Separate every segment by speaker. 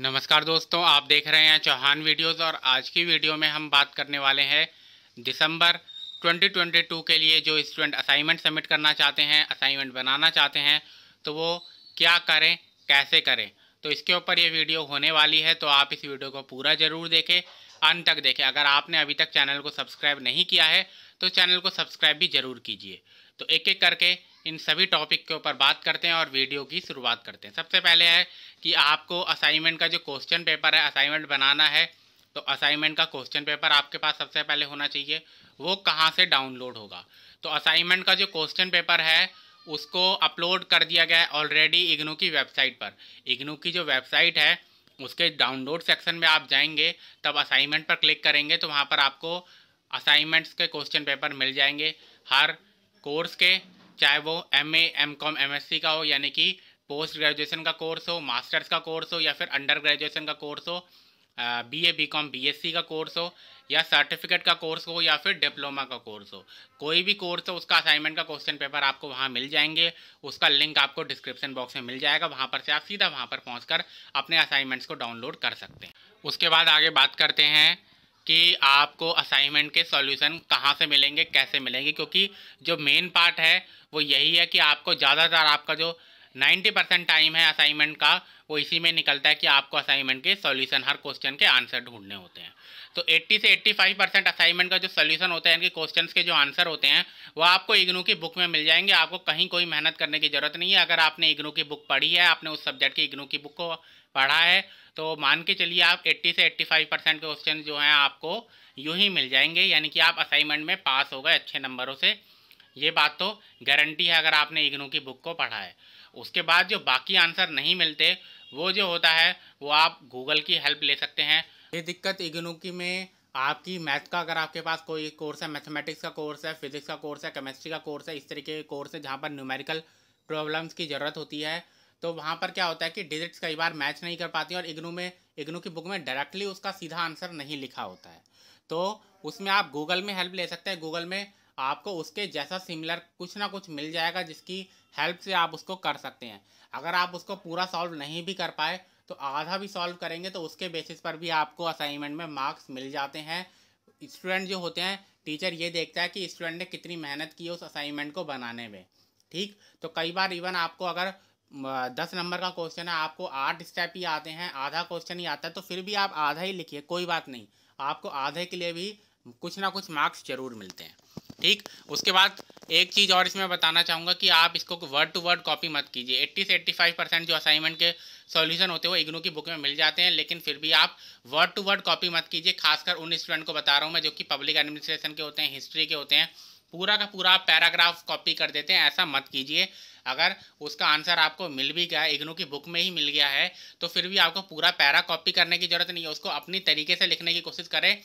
Speaker 1: नमस्कार दोस्तों आप देख रहे हैं चौहान वीडियोस और आज की वीडियो में हम बात करने वाले हैं दिसंबर 2022 के लिए जो स्टूडेंट असाइनमेंट सबमिट करना चाहते हैं असाइनमेंट बनाना चाहते हैं तो वो क्या करें कैसे करें तो इसके ऊपर ये वीडियो होने वाली है तो आप इस वीडियो को पूरा ज़रूर देखें अंत तक देखें अगर आपने अभी तक चैनल को सब्सक्राइब नहीं किया है तो चैनल को सब्सक्राइब भी ज़रूर कीजिए तो एक एक करके इन सभी टॉपिक के ऊपर बात करते हैं और वीडियो की शुरुआत करते हैं सबसे पहले है कि आपको असाइनमेंट का जो क्वेश्चन पेपर है असाइनमेंट बनाना है तो असाइनमेंट का क्वेश्चन पेपर आपके पास सबसे पहले होना चाहिए वो कहाँ से डाउनलोड होगा तो असाइनमेंट का जो क्वेश्चन पेपर है उसको अपलोड कर दिया गया है ऑलरेडी इग्नू की वेबसाइट पर इग्नू की जो वेबसाइट है उसके डाउनलोड सेक्शन में आप जाएंगे तब असाइनमेंट पर क्लिक करेंगे तो वहाँ पर आपको असाइनमेंट्स के क्वेश्चन पेपर मिल जाएंगे हर कोर्स के चाहे वो M A M Com M S C का हो यानी कि पोस्ट ग्रेजुएशन का कोर्स हो मास्टर्स का कोर्स हो या फिर अंडर ग्रेजुएशन का कोर्स हो B A B Com B S C का कोर्स हो या सर्टिफिकेट का कोर्स हो या फिर डिप्लोमा का कोर्स हो कोई भी कोर्स हो उसका असाइनमेंट का क्वेश्चन पेपर आपको वहाँ मिल जाएंगे उसका लिंक आपको डिस्क्रिप्शन बॉक्स में मिल जाएगा वहाँ पर से आप सीधा वहाँ पर पहुँच अपने असाइनमेंट्स को डाउनलोड कर सकते हैं उसके बाद आगे बात करते हैं कि आपको असाइनमेंट के सॉल्यूशन कहाँ से मिलेंगे कैसे मिलेंगे क्योंकि जो मेन पार्ट है वो यही है कि आपको ज़्यादातर आपका जो 90 परसेंट टाइम है असाइनमेंट का वो इसी में निकलता है कि आपको असाइनमेंट के सॉल्यूशन हर क्वेश्चन के आंसर ढूंढने होते हैं तो 80 से 85 परसेंट असाइनमेंट का जो सॉल्यूशन होता है यानी कि क्वेश्चन के जो आंसर होते हैं वो आपको इग्नू की बुक में मिल जाएंगे आपको कहीं कोई मेहनत करने की जरूरत नहीं है अगर आपने इग्नू की बुक पढ़ी है आपने उस सब्जेक्ट की इग्नू की बुक को पढ़ा है तो मान के चलिए आप एट्टी से फाइव परसेंट क्वेश्चन जो हैं आपको यूँ ही मिल जाएंगे यानी कि आप असाइनमेंट में पास हो गए अच्छे नंबरों से ये बात तो गारंटी है अगर आपने इग्नू की बुक को पढ़ा है उसके बाद जो बाकी आंसर नहीं मिलते वो जो होता है वो आप गूगल की हेल्प ले सकते हैं ये दिक्कत इग्नू की में आपकी मैथ का अगर आपके पास कोई कोर्स है मैथमेटिक्स का कोर्स है फिजिक्स का कोर्स है केमिस्ट्री का कोर्स है इस तरीके के कोर्स है जहाँ पर न्यूमेरिकल प्रॉब्लम्स की ज़रूरत होती है तो वहाँ पर क्या होता है कि डिजिट्स कई बार मैच नहीं कर पाती और इग्नू में इग्नू की बुक में डायरेक्टली उसका सीधा आंसर नहीं लिखा होता है तो उसमें आप गूगल में हेल्प ले सकते हैं गूगल में आपको उसके जैसा सिमिलर कुछ ना कुछ मिल जाएगा जिसकी हेल्प से आप उसको कर सकते हैं अगर आप उसको पूरा सॉल्व नहीं भी कर पाए तो आधा भी सॉल्व करेंगे तो उसके बेसिस पर भी आपको असाइनमेंट में मार्क्स मिल जाते हैं स्टूडेंट जो होते हैं टीचर ये देखता है कि स्टूडेंट ने कितनी मेहनत की है उस असाइनमेंट को बनाने में ठीक तो कई बार इवन आपको अगर दस नंबर का क्वेश्चन है आपको आठ स्टेप ही आते हैं आधा क्वेश्चन ही आता है तो फिर भी आप आधा ही लिखिए कोई बात नहीं आपको आधे के लिए भी कुछ ना कुछ मार्क्स जरूर मिलते हैं ठीक उसके बाद एक चीज़ और इसमें बताना चाहूँगा कि आप इसको वर्ड टू वर्ड कॉपी मत कीजिए 80 से 85 परसेंट जो असाइनमेंट के सॉल्यूशन होते हैं वो इग्नू की बुक में मिल जाते हैं लेकिन फिर भी आप वर्ड टू वर्ड कॉपी मत कीजिए खासकर उन स्टूडेंट को बता रहा हूँ मैं जो कि पब्लिक एडमिनिस्ट्रेशन के होते हैं हिस्ट्री के होते हैं पूरा का पूरा आप पैराग्राफ कॉपी कर देते हैं ऐसा मत कीजिए अगर उसका आंसर आपको मिल भी गया इग्नू की बुक में ही मिल गया है तो फिर भी आपको पूरा पैरा कॉपी करने की जरूरत नहीं है उसको अपनी तरीके से लिखने की कोशिश करें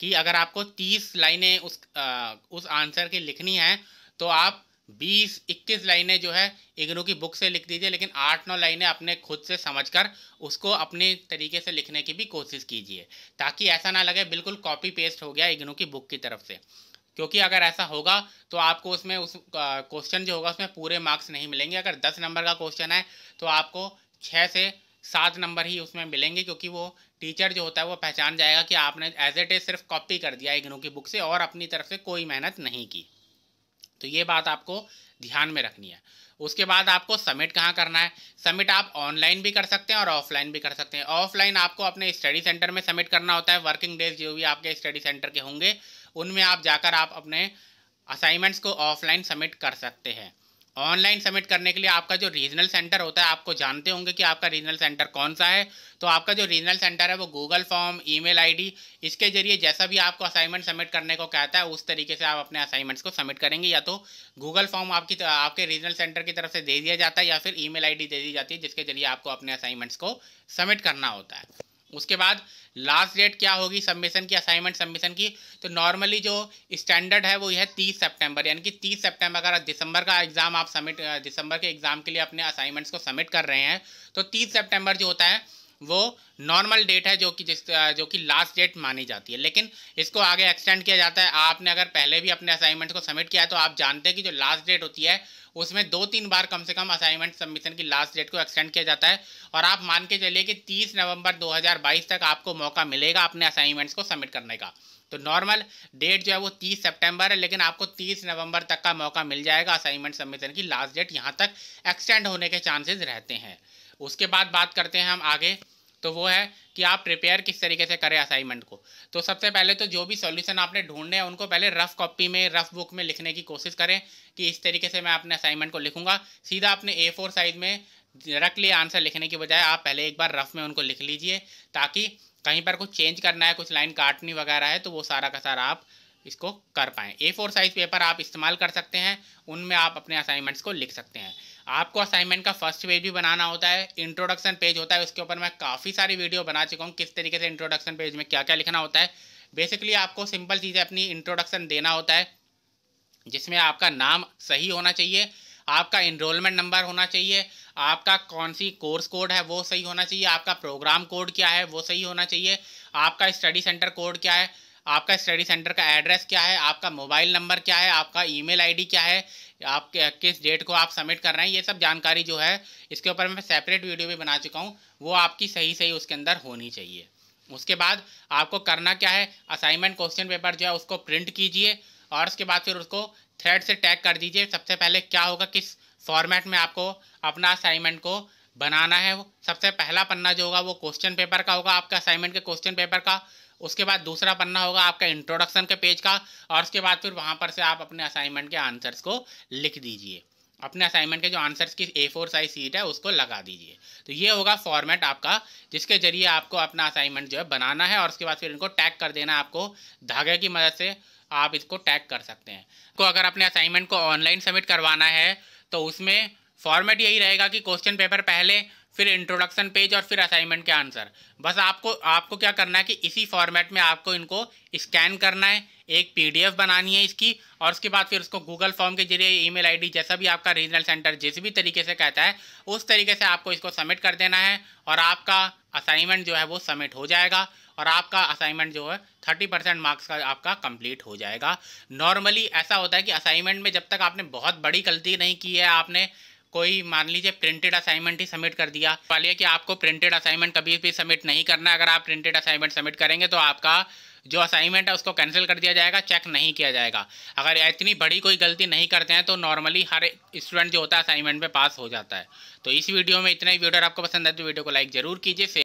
Speaker 1: कि अगर आपको तीस लाइनें उस आ, उस आंसर की लिखनी है तो आप बीस इक्कीस लाइनें जो है इग्नू की बुक से लिख दीजिए लेकिन आठ नौ लाइनें अपने खुद से समझकर उसको अपने तरीके से लिखने की भी कोशिश कीजिए ताकि ऐसा ना लगे बिल्कुल कॉपी पेस्ट हो गया इग्नू की बुक की तरफ से क्योंकि अगर ऐसा होगा तो आपको उसमें उस क्वेश्चन जो होगा उसमें पूरे मार्क्स नहीं मिलेंगे अगर दस नंबर का क्वेश्चन है तो आपको छः से सात नंबर ही उसमें मिलेंगे क्योंकि वो टीचर जो होता है वो पहचान जाएगा कि आपने एज एट इज सिर्फ कॉपी कर दिया इग्नू की बुक से और अपनी तरफ से कोई मेहनत नहीं की तो ये बात आपको ध्यान में रखनी है उसके बाद आपको सबमिट कहाँ करना है सबमिट आप ऑनलाइन भी कर सकते हैं और ऑफलाइन भी कर सकते हैं ऑफलाइन आपको अपने स्टडी सेंटर में सबमिट करना होता है वर्किंग डेज जो भी आपके स्टडी सेंटर के होंगे उनमें आप जाकर आप अपने असाइनमेंट्स को ऑफलाइन सबमिट कर सकते हैं ऑनलाइन सबमिट करने के लिए आपका जो रीजनल सेंटर होता है आपको जानते होंगे कि आपका रीजनल सेंटर कौन सा है तो आपका जो रीजनल सेंटर है वो गूगल फॉर्म ईमेल आईडी इसके जरिए जैसा भी आपको असाइनमेंट सबमिट करने को कहता है उस तरीके से आप अपने असाइनमेंट्स को सबमिट करेंगे या तो गूगल फॉर्म आपकी आपके रीजनल सेंटर की तरफ से दे दिया जाता है या फिर ई मेल दे दी जाती है जिसके जरिए आपको अपने असाइनमेंट्स को सबमिट करना होता है उसके बाद लास्ट डेट क्या होगी सबमिशन की असाइनमेंट सबमिशन की तो नॉर्मली जो स्टैंडर्ड है वो यह है तीस सेप्टेम्बर यानी कि तीस सेप्टेम्बर अगर दिसंबर का एग्ज़ाम आप सबमिट दिसंबर के एग्ज़ाम के लिए अपने असाइनमेंट्स को सबमिट कर रहे हैं तो तीस सेप्टेम्बर जो होता है वो नॉर्मल डेट है जो कि जिस जो कि लास्ट डेट मानी जाती है लेकिन इसको आगे एक्सटेंड किया जाता है आपने अगर पहले भी अपने असाइनमेंट को सबमिट किया है तो आप जानते हैं कि जो लास्ट डेट होती है उसमें दो तीन बार कम से कम असाइनमेंट सबमिशन की लास्ट डेट को एक्सटेंड किया जाता है और आप मान के चलिए कि तीस नवंबर दो तक आपको मौका मिलेगा अपने असाइनमेंट्स को सबमिट करने का तो नॉर्मल डेट जो है वो 30 सितंबर है लेकिन आपको 30 नवंबर तक का मौका मिल जाएगा असाइनमेंट सबमिशन की लास्ट डेट यहाँ तक एक्सटेंड होने के चांसेज रहते हैं उसके बाद बात करते हैं हम आगे तो वो है कि आप प्रिपेयर किस तरीके से करें असाइनमेंट को तो सबसे पहले तो जो भी सॉल्यूशन आपने ढूंढने हैं उनको पहले रफ कॉपी में रफ बुक में लिखने की कोशिश करें कि इस तरीके से मैं अपने असाइनमेंट को लिखूंगा सीधा अपने ए फोर साइज में रख लिए आंसर लिखने के बजाय आप पहले एक बार रफ में उनको लिख लीजिए ताकि कहीं पर कुछ चेंज करना है कुछ लाइन काटनी वगैरह है तो वो सारा का सारा आप इसको कर पाएँ ए फोर साइज पेपर आप इस्तेमाल कर सकते हैं उनमें आप अपने असाइनमेंट्स को लिख सकते हैं आपको असाइनमेंट का फर्स्ट पेज भी बनाना होता है इंट्रोडक्शन पेज होता है उसके ऊपर मैं काफ़ी सारी वीडियो बना चुका हूँ किस तरीके से इंट्रोडक्शन पेज में क्या क्या लिखना होता है बेसिकली आपको सिंपल चीज़ें अपनी इंट्रोडक्शन देना होता है जिसमें आपका नाम सही होना चाहिए आपका इनरोलमेंट नंबर होना चाहिए आपका कौन सी कोर्स कोड है वो सही होना चाहिए आपका प्रोग्राम कोड क्या है वो सही होना चाहिए आपका स्टडी सेंटर कोड क्या है आपका स्टडी सेंटर का एड्रेस क्या है आपका मोबाइल नंबर क्या है आपका ईमेल आईडी क्या है आप किस डेट को आप सबमिट कर रहे हैं ये सब जानकारी जो है इसके ऊपर मैं सेपरेट वीडियो भी बना चुका हूँ वो आपकी सही सही उसके अंदर होनी चाहिए उसके बाद आपको करना क्या है असाइनमेंट क्वेश्चन पेपर जो है उसको प्रिंट कीजिए और उसके बाद फिर उसको थ्रेड से टैग कर दीजिए सबसे पहले क्या होगा किस फॉर्मेट में आपको अपना असाइनमेंट को बनाना है सबसे पहला पन्ना जो होगा वो क्वेश्चन पेपर का होगा आपके असाइनमेंट के क्वेश्चन पेपर का उसके बाद दूसरा पन्ना होगा आपका इंट्रोडक्शन के पेज का और उसके बाद फिर वहाँ पर से आप अपने असाइनमेंट के आंसर्स को लिख दीजिए अपने असाइनमेंट के जो आंसर्स की ए फोर साइज सीट है उसको लगा दीजिए तो ये होगा फॉर्मेट आपका जिसके जरिए आपको अपना असाइनमेंट जो है बनाना है और उसके बाद फिर इनको टैग कर देना आपको धागे की मदद से आप इसको टैग कर सकते हैं तो अगर अपने असाइनमेंट को ऑनलाइन सबमिट करवाना है तो उसमें फॉर्मेट यही रहेगा कि क्वेश्चन पेपर पहले फिर इंट्रोडक्शन पेज और फिर असाइनमेंट के आंसर बस आपको आपको क्या करना है कि इसी फॉर्मेट में आपको इनको स्कैन करना है एक पीडीएफ बनानी है इसकी और उसके बाद फिर उसको गूगल फॉर्म के जरिए ईमेल आईडी जैसा भी आपका रीजनल सेंटर जिस भी तरीके से कहता है उस तरीके से आपको इसको सबमिट कर देना है और आपका असाइनमेंट जो है वो सबमिट हो जाएगा और आपका असाइनमेंट जो है थर्टी परसेंट मार्क्स का आपका कंप्लीट हो जाएगा नॉर्मली ऐसा होता है कि असाइनमेंट में जब तक आपने बहुत बड़ी गलती नहीं की है आपने कोई मान लीजिए प्रिंटेड असाइनमेंट ही सबमिट कर दिया सवाल कि आपको प्रिंटेड असाइनमेंट कभी भी सबमिट नहीं करना अगर आप प्रिंटेड असाइनमेंट सबमिट करेंगे तो आपका जो असाइनमेंट है उसको कैंसिल कर दिया जाएगा चेक नहीं किया जाएगा अगर इतनी बड़ी कोई गलती नहीं करते हैं तो नॉर्मली हर स्टूडेंट जो होता है असाइनमेंट में पास हो जाता है तो इस वीडियो में इतना ही वीडियो आपको पसंद है तो वीडियो को लाइक जरूर कीजिए